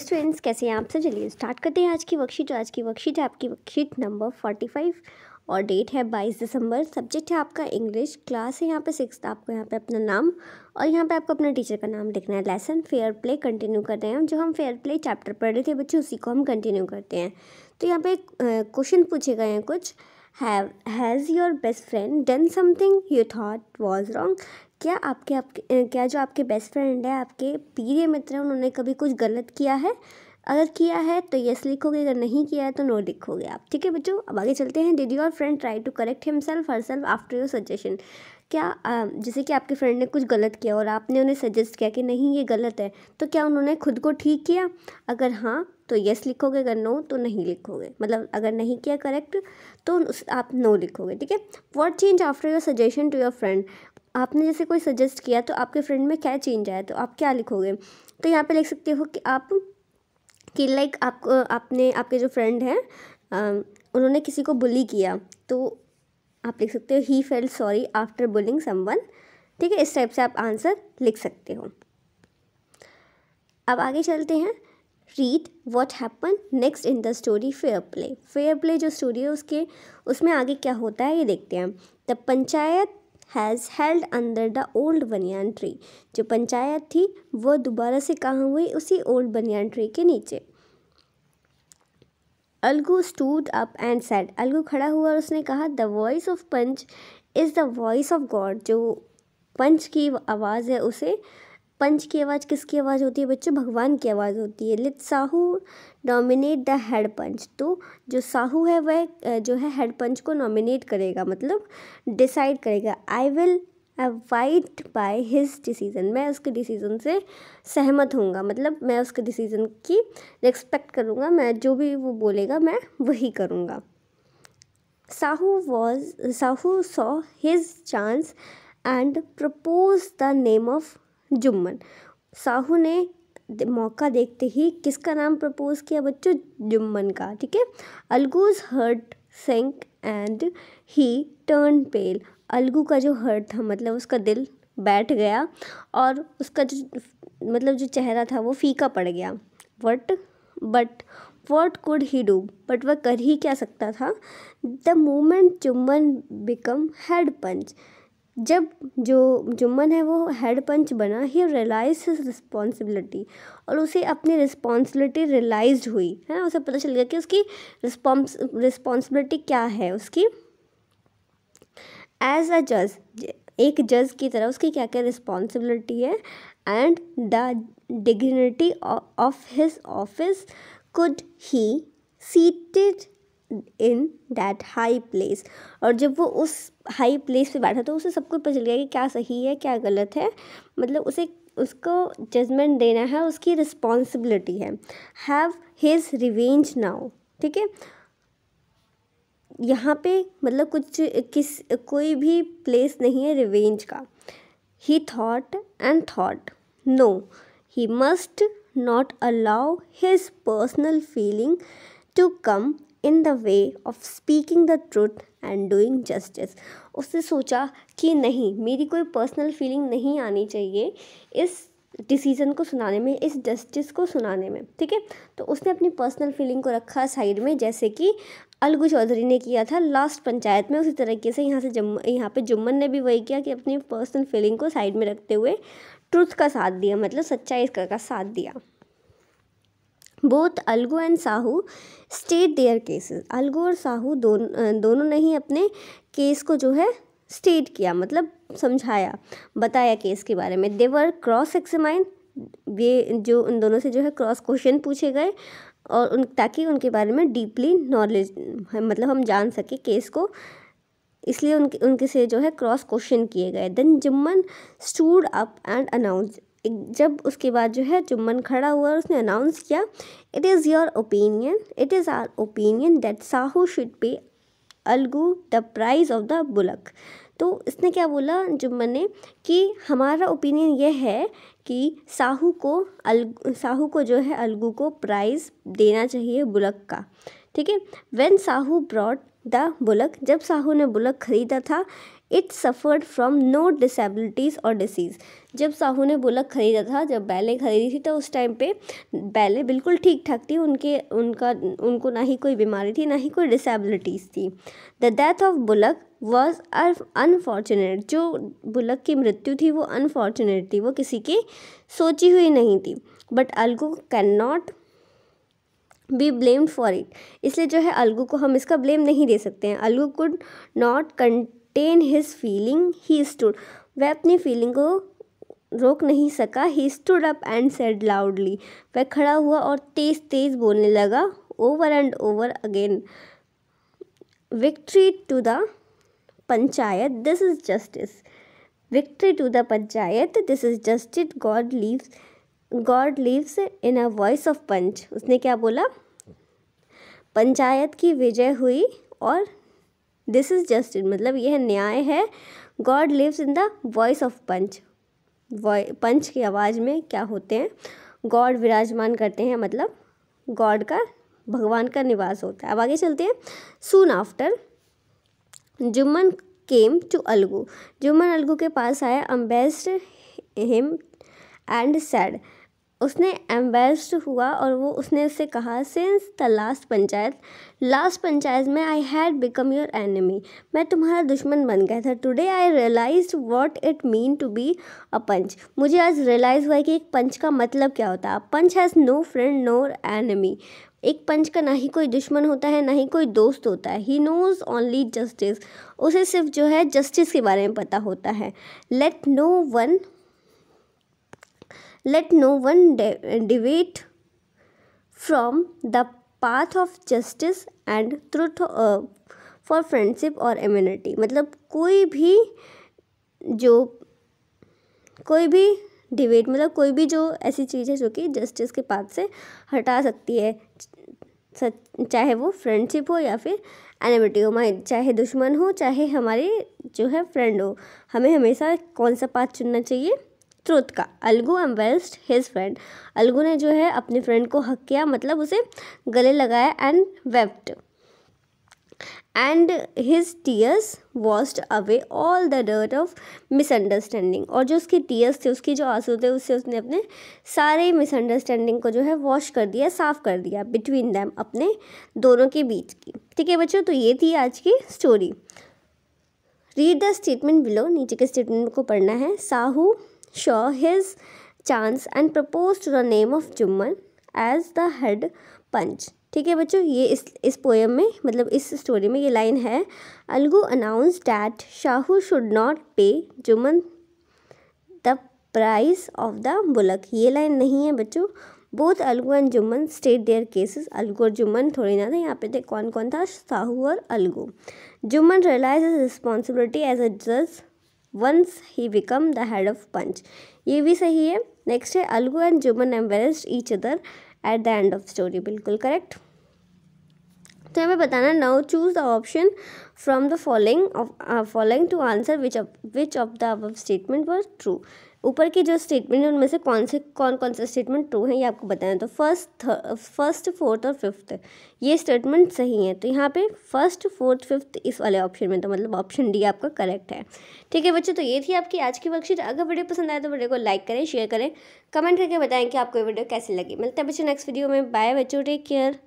students तो कैसे हैं आप से चलिए स्टार्ट करते हैं आज की वर्कशीट आज की वर्कशीट है आपकी वर्कशीट नंबर फोर्टी फाइव और डेट है बाईस दिसंबर सब्जेक्ट है आपका इंग्लिश क्लास है यहाँ पे सिक्स आपको यहाँ पे अपना नाम और यहाँ पे आपको अपने टीचर का नाम लिखना है लेसन फेयर प्ले कंटिन्यू कर रहे हैं जो हम फेयर प्ले चैप्टर पढ़ रहे थे बच्चे उसी को हम कंटिन्यू करते हैं तो यहाँ पे क्वेश्चन पूछे गए हैं कुछ have has your best friend done something you thought was wrong क्या आपके आपके क्या जो आपके बेस्ट फ्रेंड है आपके प्रिय मित्र हैं उन्होंने कभी कुछ गलत किया है अगर किया है तो यस लिखोगे अगर नहीं किया है तो नो लिखोगे आप ठीक है बच्चों अब आगे चलते हैं did your friend try to correct himself herself after your suggestion क्या जैसे कि आपके फ्रेंड ने कुछ गलत किया और आपने उन्हें सजेस्ट किया कि नहीं ये गलत है तो क्या उन्होंने खुद को ठीक किया अगर हाँ तो यस लिखोगे अगर नो तो नहीं लिखोगे मतलब अगर नहीं किया करेक्ट तो आप नो लिखोगे ठीक है what change after your suggestion to your friend आपने जैसे कोई सजेस्ट किया तो आपके फ्रेंड में क्या चेंज आया तो आप क्या लिखोगे तो यहाँ पे लिख सकते हो कि आप कि लाइक आप आपने आपके जो फ्रेंड हैं उन्होंने किसी को बुली किया तो आप लिख सकते हो he felt sorry after bullying someone ठीक है इस टाइप से आप आंसर लिख सकते हो अब आगे चलते हैं read what happen next in the story fair play fair play जो स्टोरी है उसके उसमें आगे क्या होता है ये देखते हैं the panchayat has held under the old banyan tree जो पंचायत थी वो दोबारा से कहाँ हुई उसी ओल्ड बनियान ट्री के नीचे Algu stood up and said Algu खड़ा हुआ और उसने कहा the voice of panch is the voice of God जो पंच की आवाज़ है उसे पंच की आवाज़ किसकी आवाज़ होती है बच्चों भगवान की आवाज़ होती है let Sahu nominate the head panch तो जो साहू है वह जो है हेड पंच को नॉमिनेट करेगा मतलब डिसाइड करेगा I will abide by his decision मैं उसके डिसीज़न से सहमत होऊंगा मतलब मैं उसके डिसीज़न की रिस्पेक्ट करूँगा मैं जो भी वो बोलेगा मैं वही करूँगा Sahu was Sahu saw his chance and propose the name of Jumman Sahu ने मौका देखते ही किसका नाम प्रपोज किया बच्चों जुम्मन का ठीक है Algu's heart sank and he turn pale Algu का जो हर्ट था मतलब उसका दिल बैठ गया और उसका जो मतलब जो चेहरा था वो फीका पड़ गया what but what could he do but वह कर ही क्या सकता था the moment Jumman become head panch जब जो जुम्मन है वो हेड पंच बना ही रियलाइज हिज रिस्पॉन्सिबिलिटी और उसे अपनी रिस्पॉन्सिबिलिटी रियलाइज हुई है ना उसे पता चल गया कि उसकी रिस्पॉन्स रिस्पॉन्सिबिलिटी क्या है उसकी एज अ जज एक जज की तरह उसकी क्या क्या रिस्पॉन्सिबिलिटी है and the dignity of his office could he seated in that high place और जब वो उस हाई प्लेस पे बैठा तो उसे सब कुछ पता चल गया कि क्या सही है क्या गलत है मतलब उसे उसको जजमेंट देना है उसकी रिस्पॉन्सिबिलिटी है हैव हिज रिवेंज नाउ ठीक है यहाँ पे मतलब कुछ किस कोई भी प्लेस नहीं है रिवेंज का he thought and thought no he must not allow his personal feeling to come in the way of speaking the truth and doing justice उसने सोचा कि नहीं मेरी कोई पर्सनल फीलिंग नहीं आनी चाहिए इस डिसीज़न को सुनाने में इस जस्टिस को सुनाने में ठीक है तो उसने अपनी पर्सनल फीलिंग को रखा साइड में जैसे कि अलगू चौधरी ने किया था लास्ट पंचायत में उसी तरीके से यहाँ से जम यहाँ पे जुम्मन ने भी वही किया कि अपनी पर्सनल फीलिंग को साइड में रखते हुए ट्रुथ का साथ दिया मतलब सच्चाई का साथ दिया both Algu and Sahu state their cases Algu और साहू दोनों दोनों ने ही अपने केस को जो है स्टेट किया मतलब समझाया बताया केस के बारे में देवर क्रॉस एक्समाइन ये जो उन दोनों से जो है क्रॉस क्वेश्चन पूछे गए और उन ताकि उनके बारे में डीपली नॉलेज मतलब हम जान सके केस को इसलिए उनके उनके से जो है क्रॉस क्वेश्चन किए गए then Jumman stood up and announce जब उसके बाद जो है जुम्मन खड़ा हुआ और उसने अनाउंस किया it is your opinion it is our opinion that Sahu should pay Algu the price of the bullock तो इसने क्या बोला जुम्मन ने कि हमारा ओपिनियन यह है कि साहू को अल साहू को जो है अलगू को प्राइज़ देना चाहिए बुलक का ठीक है when Sahu bought the bullock जब साहू ने बुलक खरीदा था it suffered from no disabilities और डिसीज़ जब साहू ने बुलक खरीदा था जब बैलें खरीदी थी तो उस टाइम पे बैलें बिल्कुल ठीक ठाक थी उनके उनका उनको ना ही कोई बीमारी थी ना ही कोई डिसेबिलिटीज़ थी the death of bullock was unfortunate जो बुलक की मृत्यु थी वो अनफॉर्चुनेट थी वो किसी की सोची हुई नहीं थी but Alagu can not be blamed for it इसलिए जो है अलगू को हम इसका ब्लेम नहीं दे सकते हैं Algu could not cont contain his feeling he stood वह अपनी फीलिंग को रोक नहीं सका he stood up and said loudly वह खड़ा हुआ और तेज तेज बोलने लगा over and over again victory to the panchayat this is justice victory to the panchayat this is justice God lives God lives in a voice of panch उसने क्या बोला पंचायत की विजय हुई और दिस इज़ जस्टिस मतलब यह न्याय है God lives in the voice of panch panch की आवाज़ में क्या होते हैं गॉड विराजमान करते हैं मतलब गॉड का भगवान का निवास होता है अब आगे चलते हैं soon after Jumman came to Algu Jumman Algu के पास आया अम्बेस्ड हिम एंड सैड उसने एम्बेस्ड हुआ और वो उसने उससे कहा since the last panchayat last panchayat में I had become your enemy मैं तुम्हारा दुश्मन बन गया था today I realise what it mean to be a panch मुझे आज रियलाइज़ हुआ कि एक पंच का मतलब क्या होता है panch has no friend no enemy एक पंच का ना ही कोई दुश्मन होता है ना ही कोई दोस्त होता है ही नोज़ ओनली जस्टिस उसे सिर्फ जो है जस्टिस के बारे में पता होता है let no one let no one deviate from the path of justice and truth for friendship और एम्यूनिटी मतलब कोई भी जो कोई भी डिबेट मतलब कोई भी जो ऐसी चीज़ है जो कि जस्टिस के पाथ से हटा सकती है चाहे वो फ्रेंडशिप हो या फिर एनिमिटी हो चाहे दुश्मन हो चाहे हमारे जो है फ्रेंड हो हमें हमेशा कौन सा पाथ चुनना चाहिए ट्रूथ का Algu embraced his friend Algu ने जो है अपने फ्रेंड को हक किया मतलब उसे गले लगाया and wept and his tears washed away all the dirt of misunderstanding और जो उसकी टीयर्स थे उसके जो आंसू थे उससे उसने अपने सारे मिसअंडरस्टैंडिंग को जो है वॉश कर दिया साफ़ कर दिया बिटवीन दैम अपने दोनों के बीच की ठीक है बच्चों तो ये थी आज की story read the statement below नीचे के स्टेटमेंट को पढ़ना है Sahu saw his chance and proposed to the name of Jumman as the head punch ठीक है बच्चों ये इस इस पोएम में मतलब इस स्टोरी में ये लाइन है Algu announce that Sahu should not pay Jumman the price of the bullock ये लाइन नहीं है बच्चों both Algu and Jumman state their cases Algu और जुम्मन थोड़ी ना थे यहाँ पे थे कौन कौन था शाहू और Algu Jumman realise responsibility as a जज once he become the head of panch ये भी सही है नेक्स्ट है Algu and Jumman embraced each other at the end of story बिल्कुल करेक्ट तो हमें बताना now choose the option from the following following to answer which which of the अब स्टेटमेंट वॉज ट्रू ऊपर के जो स्टेटमेंट हैं उनमें से कौन से कौन कौन से स्टेटमेंट ट्रू हैं ये आपको बताएं तो फर्स्ट फर्स्ट फोर्थ और फिफ्थ ये स्टेटमेंट सही है तो यहाँ पे फर्स्ट फोर्थ फिफ्थ इस वाले ऑप्शन में तो मतलब ऑप्शन डी आपका करेक्ट है ठीक है बच्चों तो ये थी आपकी आज की वर्कशीट अगर वीडियो पसंद आए तो वीडियो को लाइक करें शेयर करें कमेंट करके बताएं कि आपको ये वीडियो कैसी लगी मिलते हैं बच्चों नेक्स्ट वीडियो में बाय बच्चों टेक केयर